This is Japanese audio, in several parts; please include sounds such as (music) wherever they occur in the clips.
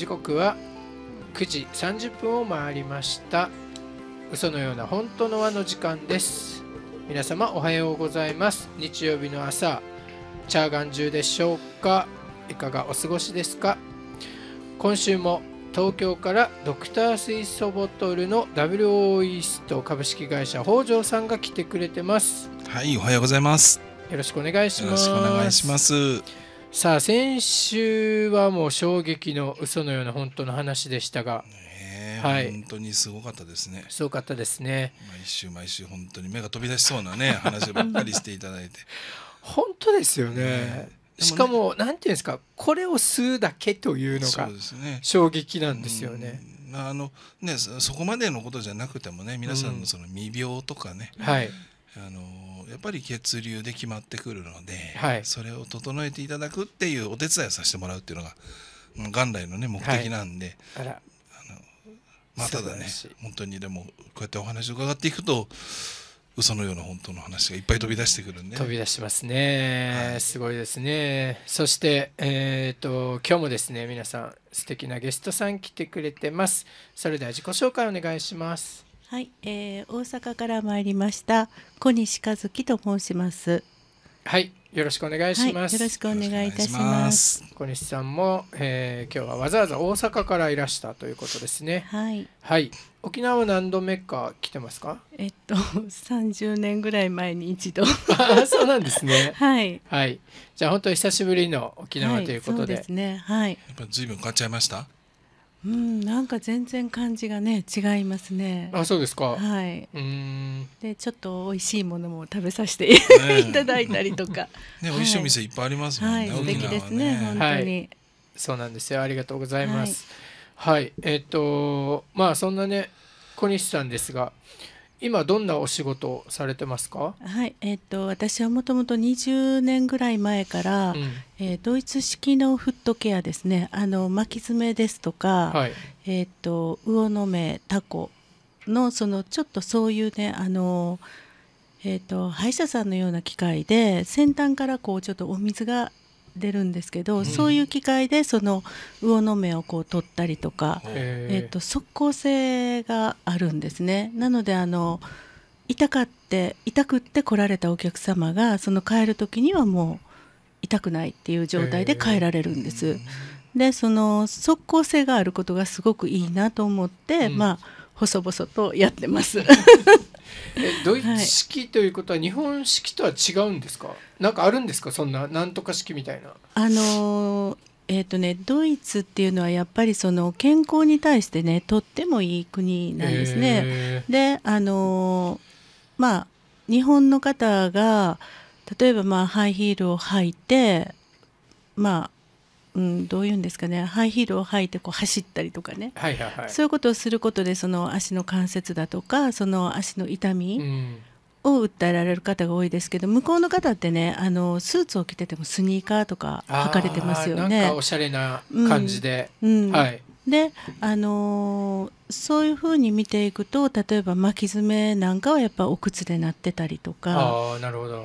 時刻は9時30分を回りました嘘のような本当の輪の時間です皆様おはようございます日曜日の朝チャーガン中でしょうかいかがお過ごしですか今週も東京からドクター水素ボトルの WO イースト株式会社北条さんが来てくれてますはいおはようございますよろしくお願いしますよろしくお願いしますさあ先週はもう衝撃の嘘のような本当の話でしたが、はい、本当にすごかったですねすごかったですね毎週毎週本当に目が飛び出しそうなね話ばっかりしていただいて (laughs) 本当ですよね、ね、しかも何、ていうんですかこれを吸うだけというのが衝撃なんですよね。あのねそこまでのことじゃなくてもね皆さんのその未病とかね、うん、はい、あのやっぱり血流で決まってくるので、はい、それを整えていただくっていうお手伝いをさせてもらうっていうのが元来のね目的なんで、はい、ああのまあ、ただね本当にでもこうやってお話を伺っていくと嘘のような本当の話がいっぱい飛び出してくるんで飛び出してますね、はい、すごいですねそしてえっ、ー、と今日もですね皆さん素敵なゲストさん来てくれてますそれでは自己紹介お願いしますはい、えー、大阪から参りました小西和樹と申します。はい、よろしくお願いします。はい、よろしくお願いいたします。小西さんも、えー、今日はわざわざ大阪からいらしたということですね。はい。はい。沖縄何度目か来てますか？えっと (laughs) 三十年ぐらい前に一度。あ、そうなんですね。(laughs) はい。はい。じゃあ本当久しぶりの沖縄ということで。はい、そうですね。はい。やっぱ随分変わっちゃいました？うん、なんか全然感じがね違いますね。あ、そうですか。はい。うん。で、ちょっと美味しいものも食べさせて、ね、いただいたりとか。(laughs) ね、美味しいお店いっぱいありますもんね。はい、素敵ですね、本当に、そうなんですよ。ありがとうございます。はい、えっ、とまあそんなね小西さんですが、今どんなお仕事をされてますか。はい、えっ、ー、と私はもともと20年ぐらい前から、うん、えー、ドイツ式のフットケアですね。あの巻き爪ですとか、はい、えっ、ー、と魚の目タコのそのちょっとそういうねあの。えーと歯医者さんのような機械で先端からこうちょっとお水が出るんですけど、うん、そういう機械でその魚の目をこう取ったりとか、えー、と即効性があるんですね。なのであの痛かって痛くって来られたお客様がその帰る時にはもう痛くないっていう状態で帰られるんです。でその即効性があることがすごくいいなと思って、うん、まあ細々とやってます。(laughs) えドイツ式ということは日本式とは違うんですか、はい、なんかあるんですかそんななんとか式みたいな。あのーえーとね、ドイツっていうのはやっぱりその健康に対してねとってもいい国なんですね。であのまあ日本の方が例えばまあハイヒールを履いてまあうん、どういうんですかねハイヒールを履いてこう走ったりとかね、はいはいはい、そういうことをすることでその足の関節だとかその足の痛みを訴えられる方が多いですけど、向こうの方ってねあのスーツを着ててもスニーカーとか履かれてますよね。おしゃれな感じで、うんうんはい、であのーそういうふうに見ていくと例えば巻き爪なんかはやっぱお靴でなってたりとかあなるほど、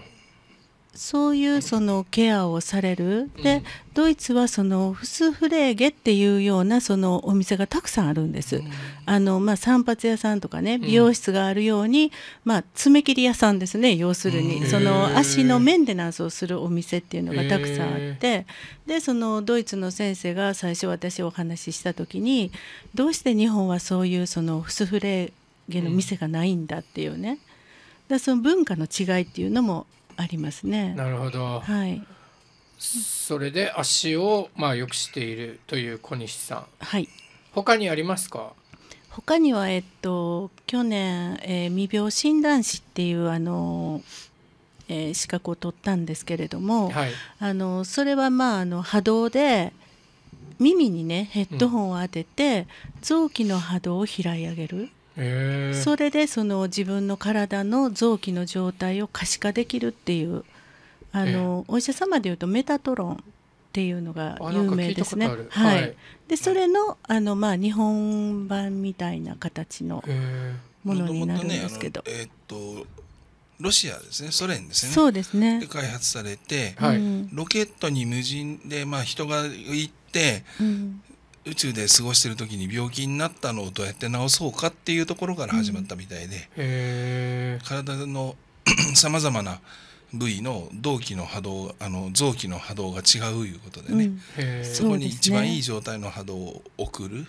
そういうそのケアをされる、うん、でドイツはそのフスフレーゲっていうようなそのお店がたくさんあるんです、うん、あのまあ、散髪屋さんとかね美容室があるように、うん、まあ、爪切り屋さんですね要するにその足のメンテナンスをするお店っていうのがたくさんあってでそのドイツの先生が最初私お話しした時にどうして日本はそういうそのフスフレーゲの店がないんだっていうね、だその文化の違いっていうのもありますね。なるほど。はい。それで足をまあ良くしているという小西さん。はい。他にありますか。他にはえっと去年、えー、未病診断士っていうあの。えー、資格を取ったんですけれども、はい、あのそれはまああの波動で耳にねヘッドホンを当てて、うん、臓器の波動を開い上げるそれでその自分の体の臓器の状態を可視化できるっていうあの、お医者様でいうとメタトロンっていうのが有名ですね。はい、でそれのあの、まあ、日本版みたいな形のものになるんですけど。えー、っとロシアですねソ連ですねそうですねで開発されて、はい、ロケットに無人で、まあ、人が行って、うん、宇宙で過ごしてる時に病気になったのをどうやって治そうかっていうところから始まったみたいで、うん、体のさまざまな部位の動機の波動あの臓器の波動が違ういうことでね、うん、そこに一番いい状態の波動を送る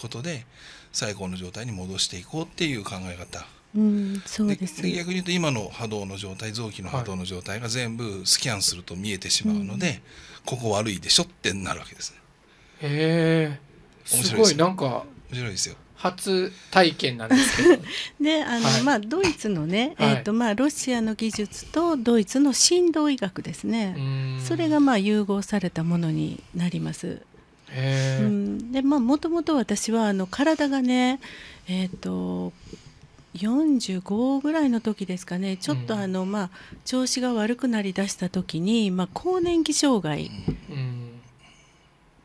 ことで最高の状態に戻していこうっていう考え方。うん、そうですで逆に言うと今の波動の状態臓器の波動の状態が全部スキャンすると見えてしまうので、はい、ここ悪いでしょってなるわけですね。へえすごいなんか面白いですよ初体験なんですけど (laughs) であの、はい、まあ、ドイツのね、えーとまあ、ロシアの技術とドイツの振動医学ですねそれがまあ融合されたものになります。うん、でまあもともと私はあの体がねえっ、ー、と45ぐらいの時ですかねちょっとあの、まあ、調子が悪くなりだした時に、まあ、更年期障害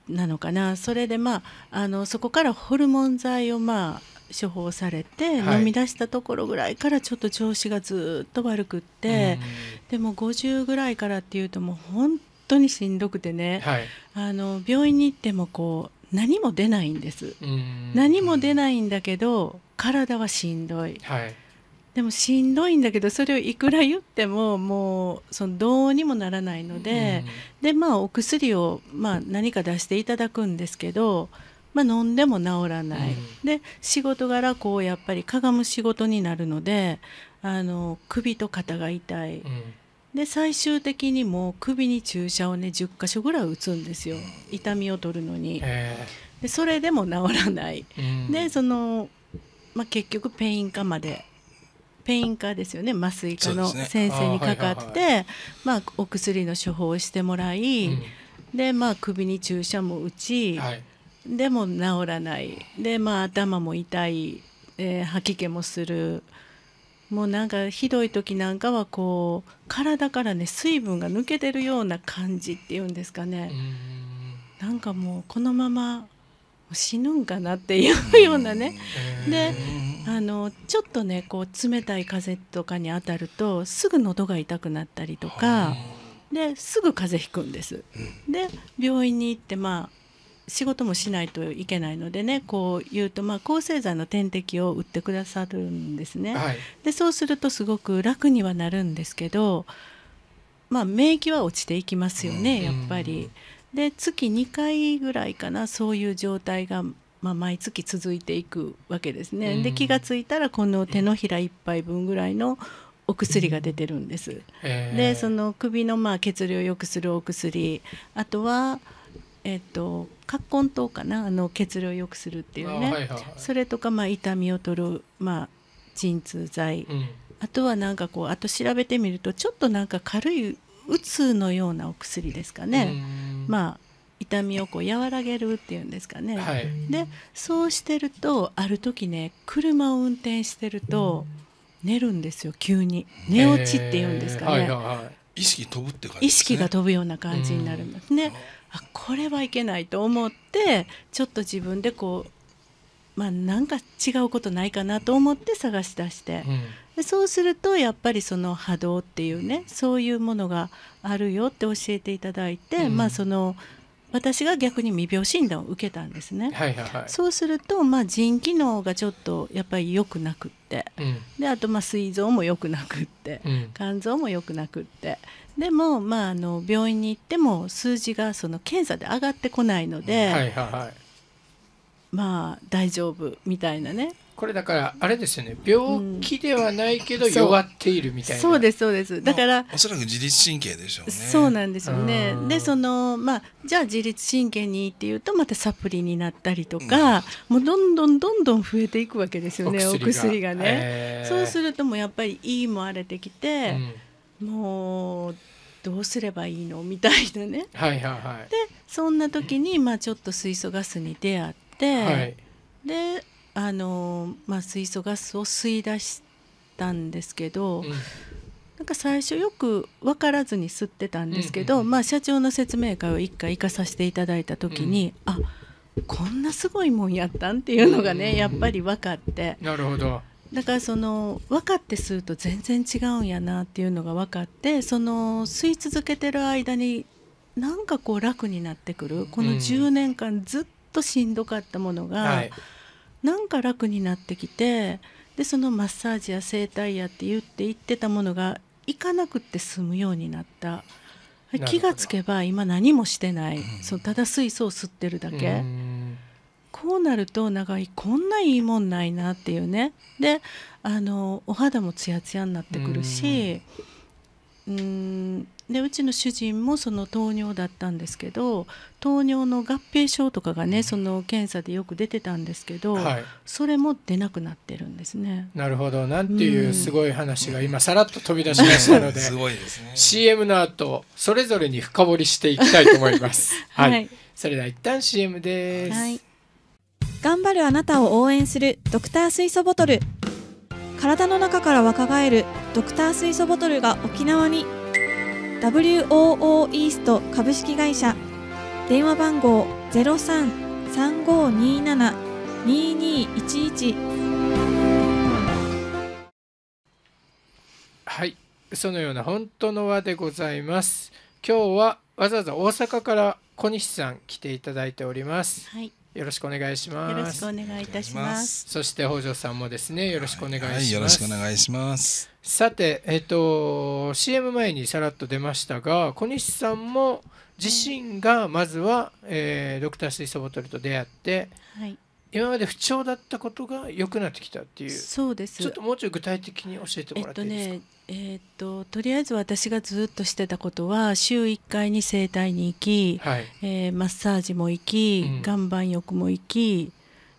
なのかなそれでまああのそこからホルモン剤をまあ処方されて、はい、飲み出したところぐらいからちょっと調子がずっと悪くって、でも50ぐらいからっていうともう本当にしんどくてね、はい、あの病院に行ってもこう何も出ないんです何も出ないんだけど体はしんどい、はい、でもしんどいんだけどそれをいくら言ってももうそのどうにもならないので、うん、でまあお薬をまあ何か出していただくんですけど、まあ、飲んでも治らない、うん、で仕事柄こうやっぱりかがむ仕事になるのであの首と肩が痛い、うん、で最終的にもう首に注射をね10箇所ぐらい打つんですよ痛みを取るのに。でそれでも治らない、でそのまあ、結局ペイン化までペイン科ですよね麻酔科の先生にかかって、ねはいはい、まあ、お薬の処方をしてもらい、うん、で、まあ、首に注射も打ち、はい、でも治らないで、まあ、頭も痛い、えー、吐き気もする。もうなんかひどい時なんかはこう体からね水分が抜けてるような感じっていうんですかねなんかもうこのまま死ぬんかなっていうようなねであのちょっとねこう冷たい風とかに当たるとすぐ喉が痛くなったりとかですぐ風邪ひくんです。うん、で病院に行ってまあ仕事もしないといけないのでねこう言うと、まあ、抗生剤の点滴を打ってくださるんですね。はい、でそうするとすごく楽にはなるんですけど、まあ、免疫は落ちていきますよねやっぱり。で月2回ぐらいかなそういう状態がまあ、毎月続いていくわけですね。で気が付いたらこの手のひら1杯分ぐらいのお薬が出てるんです。でその首のまあ血流を良くするお薬あとはえっ、と葛根湯かなあの血流を良くするっていうね、はいはい、それとかまあ痛みを取るまあ鎮痛剤、うん、あとはなんかこうあと調べてみるとちょっとなんか軽いうつのようなお薬ですかね、まあ痛みをこう和らげるっていうんですかね、はい、でそうしてるとある時ね車を運転してると寝るんですよ急に寝落ちっていうんですかね、はいはい、意識飛ぶって感じ、ね、意識が飛ぶような感じになるんですね、あこれはいけないと思ってちょっと自分でこうまあ、なんか違うことないかなと思って探し出して、うん、そうするとやっぱりその波動っていうねそういうものがあるよって教えていただいて、うん、まあその私が逆に未病診断を受けたんですね。はいはいはい、そうすると、まあ、腎機能がちょっとやっぱり良くなくって、うん、であとまあ膵臓も良くなくって、うん、肝臓も良くなくってでも、まあ、あの病院に行っても数字がその検査で上がってこないので。はいはいはいまあ大丈夫みたいなねこれだからあれですよね病気ではないけど弱っているみたいな、うん、そうですそうですだから、まあ、おそらく自律神経でしょうねそうなんですよねでそのまあじゃあ自律神経にいいっていうとまたサプリになったりとか、うん、もうどんどんどんどん増えていくわけですよねお薬がね、えー、そうするともうやっぱりいいも荒れてきて、うん、もうどうすればいいのみたいなね、はいはいはい、でそんな時に、まあ、ちょっと水素ガスに出会って、はい、であの、まあ、水素ガスを吸い出したんですけど、うん、なんか最初よく分からずに吸ってたんですけど、うんうんうん、まあ、社長の説明会を一回行かさせていただいた時に、うん、あこんなすごいもんやったんっていうのがね、うんうん、やっぱり分かって。なるほどだからその分かって吸うと全然違うんやなっていうのが分かってその吸い続けてる間になんかこう楽になってくるこの10年間ずっとしんどかったものが、うんはいなんか楽になってきてでそのマッサージや整体やって言って言ってたものが行かなくて済むようになった気がつけば今何もしてない、そのただ水素を吸ってるだけ、うん、こうなると長いこんないいもんないなっていうねであのお肌もツヤツヤになってくるし、うん、でうちの主人もその糖尿だったんですけど糖尿の合併症とかがね、うん、その検査でよく出てたんですけど、はい、それも出なくなってるんですねなるほどなんていうすごい話が今さらっと飛び出しましたので (laughs) すごいです、ね、CM の後それぞれに深掘りしていきたいと思います (laughs) はい、はい、それでは一旦 CM です、はい、頑張るあなたを応援するドクター水素ボトル体の中から若返るドクター水素ボトルが沖縄に「WOO イースト株式会社電話番号0335272211はいそのような本当の輪でございます今日はわざわざ大阪から小西さん来ていただいておりますはいよろしくお願いします。よろしくお願いいたします。そして北条さんもですね、よろしくお願いします。はいはい、よろしくお願いします。さて、えっ、ー、と CM 前にさらっと出ましたが、小西さんも自身がまずは、えー、ドクター水素ボトルと出会って、はい、今まで不調だったことが良くなってきたっていうそうですちょっともうちょい具体的に教えてもらっていいですか、えっとねえーと、とりあえず私がずっとしてたことは週1回に整体に行き、はい、えー、マッサージも行き、うん、岩盤浴も行き、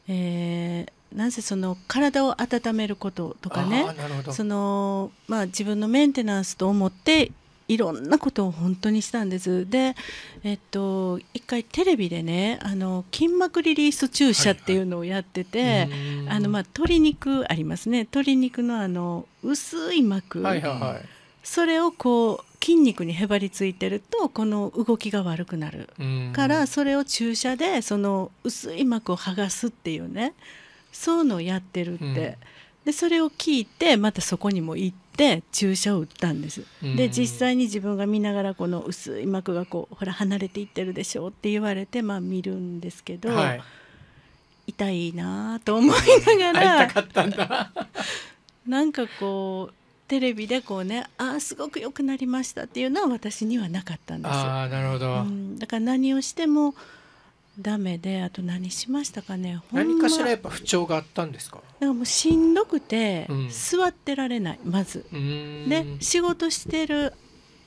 えー、なんせその体を温めることとかねその、まあ、自分のメンテナンスと思っていろんなことを本当にしたんですで、えっと、一回テレビでねあの筋膜リリース注射っていうのをやってて、はいはい、あのまあ、鶏肉ありますね鶏肉のあの薄い膜、はいはい、それをこう筋肉にへばりついてるとこの動きが悪くなるからそれを注射でその薄い膜を剥がすっていうねそういうのをやってるって。うんでそれを聞いてまたそこにも行っって注射を打ったんです。で実際に自分が見ながらこの薄い膜がこうほら離れていってるでしょって言われてまあ見るんですけど、はい、痛いなと思いながら (laughs) なんかこうテレビでこうねああすごく良くなりましたっていうのは私にはなかったんです。あなるほど、うん、だから何をしてもダメであと何しましたかね、ま、何かしらやっぱ不調があったんですかなんかもうしんどくて、座ってられないまずで仕事してる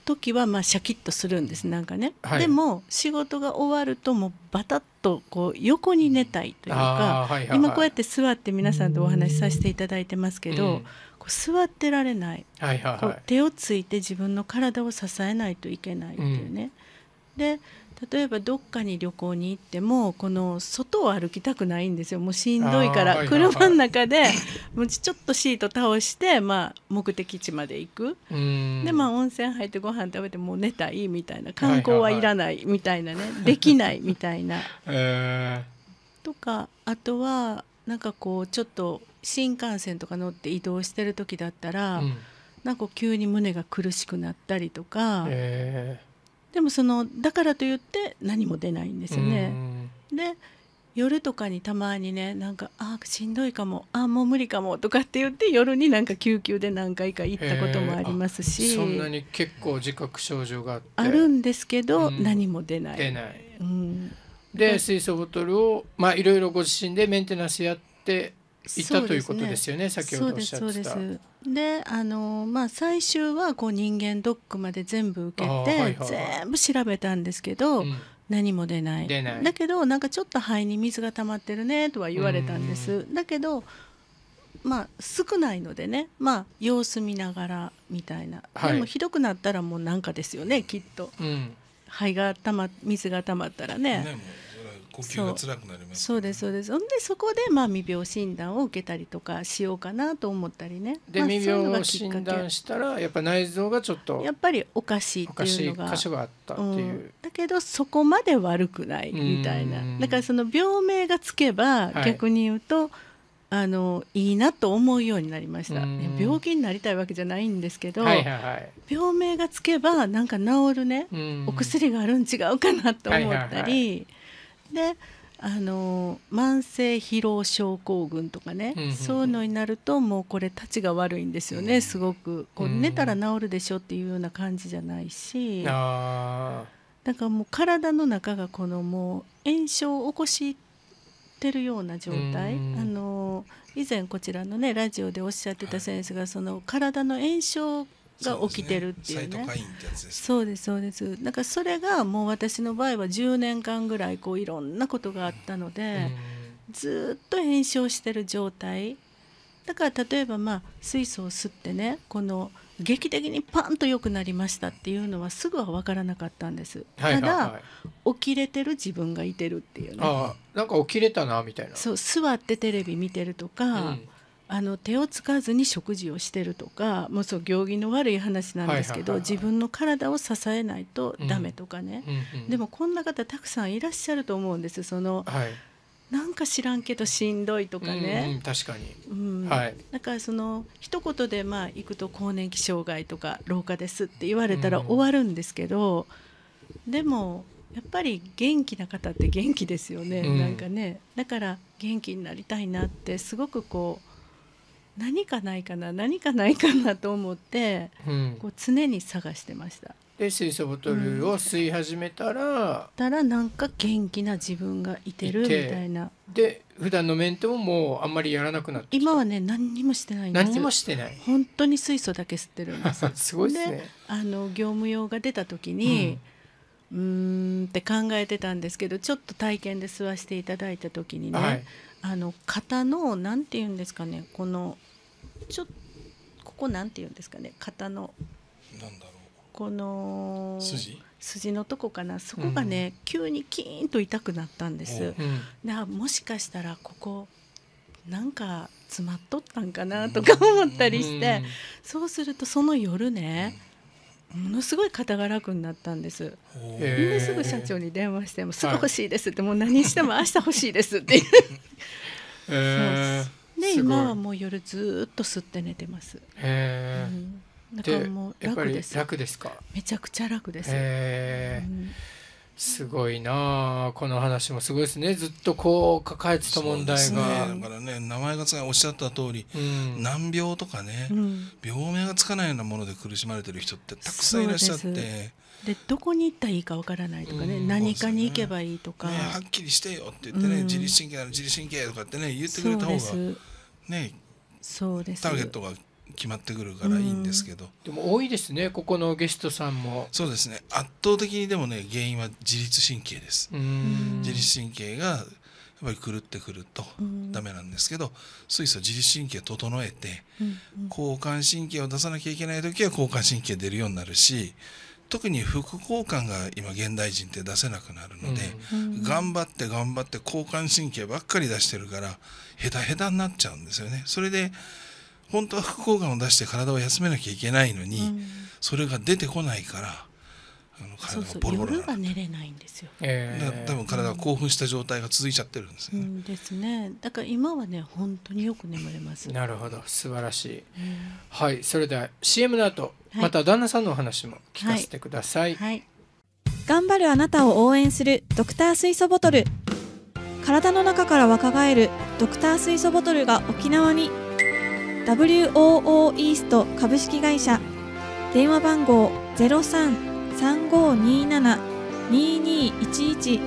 時はまあシャキッとするんですなんかね、はい、でも仕事が終わるともうバタッとこう横に寝たいというか、はいはいはい、今こうやって座って皆さんとお話しさせていただいてますけど、こう座ってられないはいはいはい、こう手をついて自分の体を支えないといけないっていうね、うん、で例えばどっかに旅行に行ってもこの外を歩きたくないんですよもうしんどいから車の中でもうちょっとシート倒して、まあ、目的地まで行くで、まあ、温泉入ってご飯食べてもう寝たいみたいな観光はいらないみたいなね、できないみたいな。とかあとはなんかこうちょっと新幹線とか乗って移動してる時だったら、うん、なんか急に胸が苦しくなったりとか。えーでもそのだからといって何も出ないんですよね。で夜とかにたまにねなんか「あしんどいかもああもう無理かも」とかって言って夜になんか救急で何回か行ったこともありますしそんなに結構自覚症状があるんですけど、うん、何も出ない。出ない、うん、で水素ボトルをまあいろいろご自身でメンテナンスやっていた、ということですよね先ほどおっしゃってた。であの、まあ、最終はこう人間ドックまで全部受けて、はいはいはい、全部調べたんですけど、うん、何も出ないだけどなんかちょっと肺に水が溜まってるねとは言われたんです。だけどまあ、少ないのでね、まあ、様子見ながらみたいな、はい、でもひどくなったらもうなんかですよねきっと、うん、肺がたま水がたまったらね。ね呼吸が辛くなります、そうですそうですほんでそこでまあ未病診断を受けたりとかしようかなと思ったりねで、まあ、未病を診断したらやっぱ内臓がちょっとやっぱりおかしいっていうのがおかし箇所があったっていう、うん、だけどそこまで悪くないみたいなだからその病名がつけば逆に言うと、はいあのいいなと思うようになりました、病気になりたいわけじゃないんですけど、はいはいはい、病名がつけばなんか治るね、お薬があるん違うかなと思ったり、はいはいはい、であの慢性疲労症候群とかね、うんそういうのになるともうこれたちが悪いんですよね、うん、すごくこう寝たら治るでしょっていうような感じじゃないし、うん、かもう体の中がこのもう炎症を起こしてるような状態、うん、あの以前こちらのねラジオでおっしゃってた先生が、その体の炎症が起きてるっていうね、そうですそうですなんかそれがもう私の場合は10年間ぐらいこういろんなことがあったので、うん、ずっと炎症してる状態だから例えばまあ水素を吸ってねこの劇的にパンと良くなりましたっていうのはすぐは分からなかったんです、はいはいはい、ただ、起きれてる自分がいてるっていうねあなんか起きれたなみたいなそう座ってテレビ見てるとか、うあの手をつかずに食事をしてるとかもうそう行儀の悪い話なんですけど、自分の体を支えないとダメとかね、うんうんうん、でもこんな方たくさんいらっしゃると思うんですその、はい、なんか知らんけどしんどいとかね、うんうん、確かに、うんはい、だからその一言でまあ行くと更年期障害とか老化ですって言われたら終わるんですけど、うん、でもやっぱり元気な方って元気ですよね、うん、なんかねだから元気になりたいなってすごくこう何かないかな何かないかなと思って、うん、こう常に探してました。で水素ボトルを吸い始めたら、うん、たらなんか元気な自分がいてるみたいなで普段の面ンももうあんまりやらなくなって今はね何にもしてないんです何もしてない本当に水素だけ吸ってるんです (laughs) すごいですねあの業務用が出た時に、うん、んって考えてたんですけどちょっと体験で吸わせていただいた時にね、はい、あの型のなんて言うんですかねこのちょここなんていうんですかね型のなんだろうこの筋筋のとこかなそこがね、うん、急にキーンと痛くなったんです。なもしかしたらここなんか詰まっとったんかなとか思ったりして、うん、そうするとその夜ね、ものすごい肩が楽になったんですすぐ社長に電話しても「すぐ欲しいです」って、もう何しても「明日欲しいです」っていう。(laughs) そうで今はもう夜ずっと吸って寝てますへえ、うん、だからもう楽です楽ですかめちゃくちゃ楽ですへえ、うん、すごいなこの話もすごいですねずっとこう抱えてた問題が、ね、だからね名前がつおっしゃった通り、うん、難病とかね、病名がつかないようなもので苦しまれてる人ってたくさんいらっしゃってでどこに行ったらいいかわからないとかね、何かに行けばいいとか、ね、はっきりしてよって言ってね、自律神経なら自律神経とかってね言ってくれた方がねそうですターゲットが決まってくるからいいんですけど、でも多いですねここのゲストさんもそうですね圧倒的にでもね原因は自律神経です自律神経がやっぱり狂ってくるとダメなんですけど水素自律神経整えて、交感神経を出さなきゃいけない時は交感神経出るようになるし特に副交換が今現代人って出せなくなるので、頑張って頑張って交感神経ばっかり出してるからヘタヘタになっちゃうんですよね。それで本当は副交換を出して体を休めなきゃいけないのに、それが出てこないからそうそう夜が寝れないんですよ、えー、多分体が興奮した状態が続いちゃってるんですね、うん、ですねだから今はね本当によく眠れますなるほど素晴らしい、えー、はいそれでは CM の後、また旦那さんのお話も聞かせてください、はい、はい、頑張るあなたを応援するドクター水素ボトル体の中から若返るドクター水素ボトルが沖縄に WOO イースト株式会社電話番号ゼ03三五二二二七一一。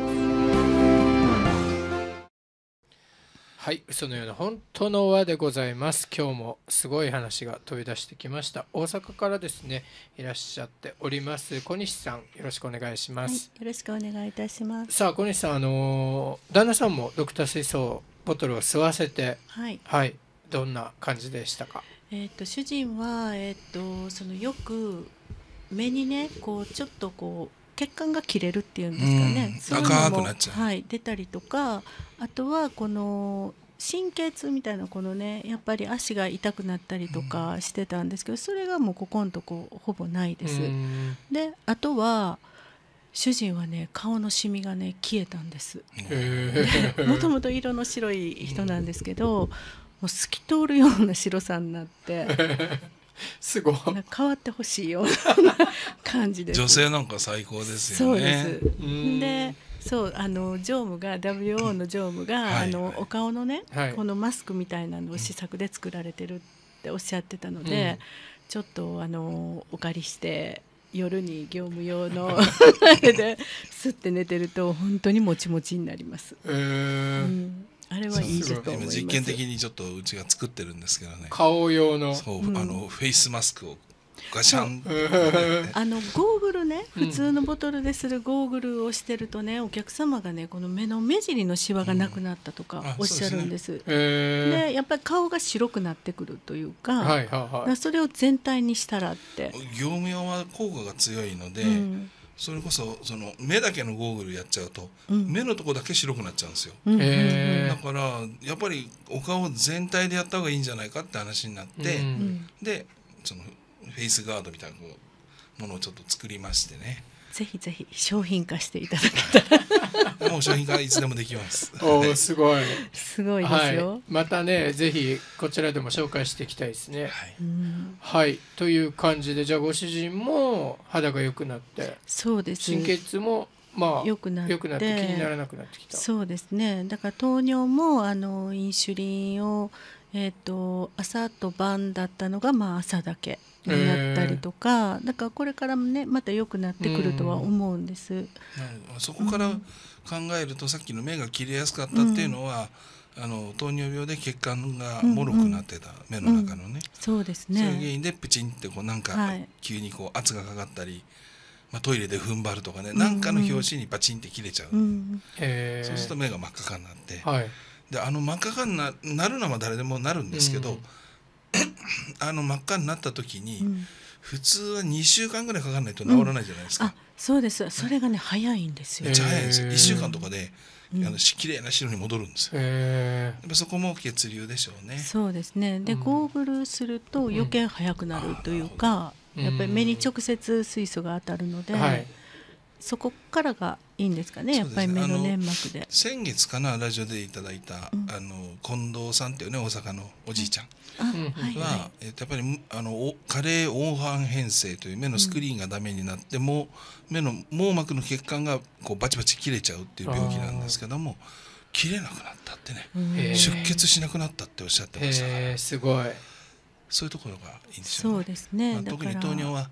はいそのような本当の輪でございます今日もすごい話が飛び出してきました大阪からですねいらっしゃっております小西さんよろしくお願いします、はい、よろしくお願いいたしますさあ小西さんあの旦那さんもドクター水槽ボトルを吸わせて、はい、はい、どんな感じでしたかえっ、と主人はえっ、とそのよく目にねこうちょっとこう血管が切れるっていうんですかね、そういうのもはい、出たりとかあとはこの神経痛みたいなこのねやっぱり足が痛くなったりとかしてたんですけど、それがもうここんとこほぼないです。であとは主人はね顔のシミがね消えたんです。もともと色の白い人なんですけど、もう透き通るような白さになって。(laughs) (laughs) すごい変わってほしいような感じで女性なんか最高ですよね。そうですでそうあの常務が WO の常務が、はい、あのお顔のね、はい、このマスクみたいなのを試作で作られてるっておっしゃってたので、うん、ちょっとあのお借りして夜に業務用の (laughs) あれですって寝てると本当にもちもちになります。えー、うんあれはいいと思実験的にちょっとうちが作ってるんですけどね顔用のそう、うん、あのフェイスマスクをガシャン、(laughs) あのゴーグルね普通のボトルでするゴーグルをしてるとね、うん、お客様がねこの目の目尻のシワがなくなったとかおっしゃるんですうん、で、ねやっぱり顔が白くなってくるというか,、はいはいはい、それを全体にしたらって業務用は効果が強いので、うんそれこそその目だけのゴーグルやっちゃうと、目のとこだけ白くなっちゃうんですよ、うん、だからやっぱりお顔全体でやった方がいいんじゃないかって話になって、うん、でそのフェイスガードみたいなものをちょっと作りましてねぜひぜひ商品化していただけたらもう商品化いつでもできます。(laughs) おおすごい。すごいですよ、はい、またね、ぜひこちらでも紹介していきたいですね。はい。はい、という感じで、じゃあご主人も肌が良くなって。そうです、ね。神経痛も。まあ、良くなって気にならなくなってきたそうですねだから糖尿もあのインシュリンを、えーと朝と晩だったのが、まあ、朝だけになったりとか、えー、だからこれからもねまた良くなってくるとは思うんです。うん、そこから考えると、さっきの目が切れやすかったっていうのは、うん、あの糖尿病で血管がもろくなってた、うんうん、目の中のね、うん、そうですねそういう原因でプチンってこうなんか急にこう圧がかかったり、はい、まあ、トイレで踏ん張るとかね何、うんうん、かの拍子にバチンって切れちゃう、うんそうすると目が真っ赤になって、はい、であの真っ赤になるのは誰でもなるんですけど、うんあの真っ赤になった時に、うん、普通は2週間ぐらいかかんないと治らないじゃないですか、うん、そうですそれがね、早いんですよめっちゃ早いんですよ1週間とかで、あの綺麗な白に戻るんですよ。やっぱそこも血流でしょうね。そうですね。で、ゴーグルすると余計早くなるというか、やっぱり目に直接水素が当たるので、はい、そこからがいいんですかね、ねやっぱり目の粘膜で。先月かな、ラジオでいただいた、うん、あの近藤さんっていうね、大阪のおじいちゃん。は、えやっぱり、あの、加齢黄斑変性という目のスクリーンがダメになって、も、うん、目の網膜の血管が、こうバチバチ切れちゃうっていう病気なんですけども。切れなくなったってね、出血しなくなったっておっしゃってましたから。すごい。そういうところがいいんでしょうね。そうですね。特に糖尿は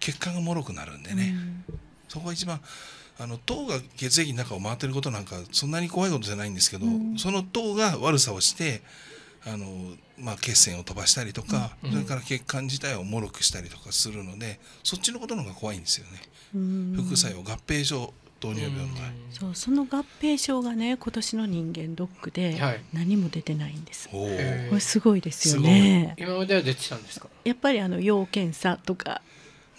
血管がもろくなるんでね。うんそこが一番あの糖が血液の中を回ってることなんかそんなに怖いことじゃないんですけど、うん、その糖が悪さをしてあの、まあ、血栓を飛ばしたりとか、うん、それから血管自体をもろくしたりとかするのでそっちのことの方が怖いんですよね。うん、副作用合併症糖尿病の場合、そうその合併症がね今年の人間ドックで何も出てないんです、はい、これすごいですよね今までは出てたんですかやっぱりあの要検査とか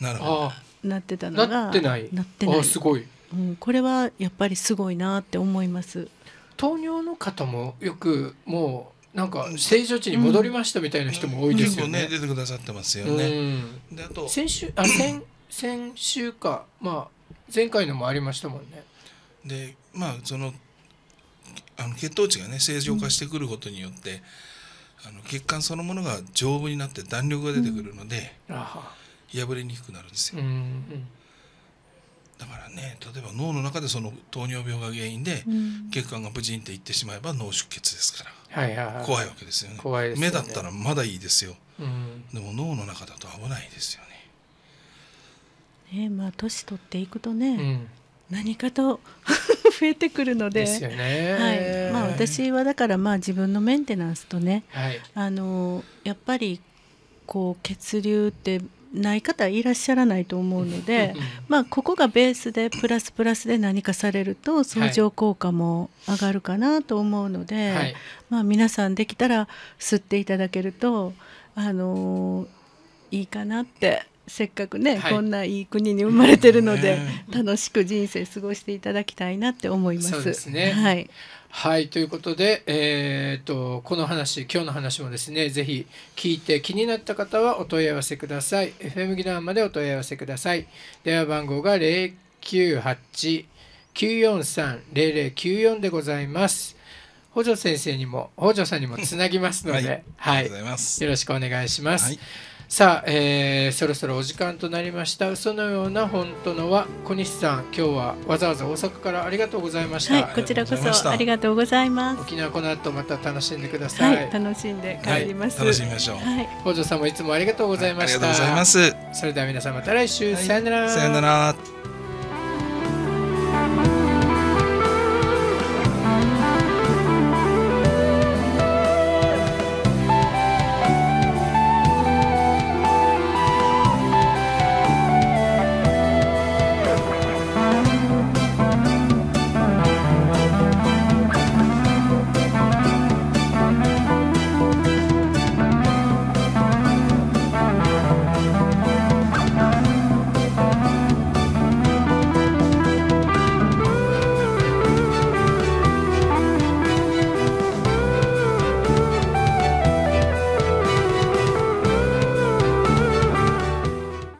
なるほどなってたのがなってないなってないあすごい、うん、これはやっぱりすごいなって思います糖尿の方もよくもうなんか正常値に戻りましたみたいな人も多いですよね、うんね出てくださってますよね、であと先週あ (coughs) 先先週かまあ前回のもありましたもんねでまあそのあの血糖値がね正常化してくることによって、あの血管そのものが丈夫になって弾力が出てくるので、うん、あ破れにくくなるんですよ。うんうん、だからね例えば脳の中でその糖尿病が原因で、血管がブチンっていってしまえば脳出血ですから、はいはいはい、怖いわけですよね、ね、目だったらまだいいですよ、うん、でも脳の中だと危ないですよね。ねまあ年取っていくとね、うん、何かと (laughs) 増えてくるので、ね、はいまあ、私はだからまあ自分のメンテナンスとね、はい、あのやっぱりこう血流ってない方いらっしゃらないと思うので、まあ、ここがベースでプラスプラスで何かされると相乗効果も上がるかなと思うので、はい、まあ、皆さんできたら吸っていただけると、あのー、いいかなってせっかくね、はい、こんないい国に生まれてるので、楽しく人生過ごしていただきたいなって思います。ですね、はい、はい、ということで、えーっと、この話今日の話もですねぜひ聞いて気になった方はお問い合わせください FM ギターまでお問い合わせください電話番号が0989430094でございます北条先生にも北条さんにもつなぎますので、はい、はい、よろしくお願いします。はいさあ、えー、そろそろお時間となりましたそのような本当のは小西さん今日はわざわざ大阪からありがとうございました、はい、こちらこそありがとうございます沖縄この後また楽しんでください、はい、楽しんで帰ります、はい、楽しみましょう、北条さんもいつもありがとうございました、ありがとうござい、ます。それでは皆さんまた来週、さよならさよなら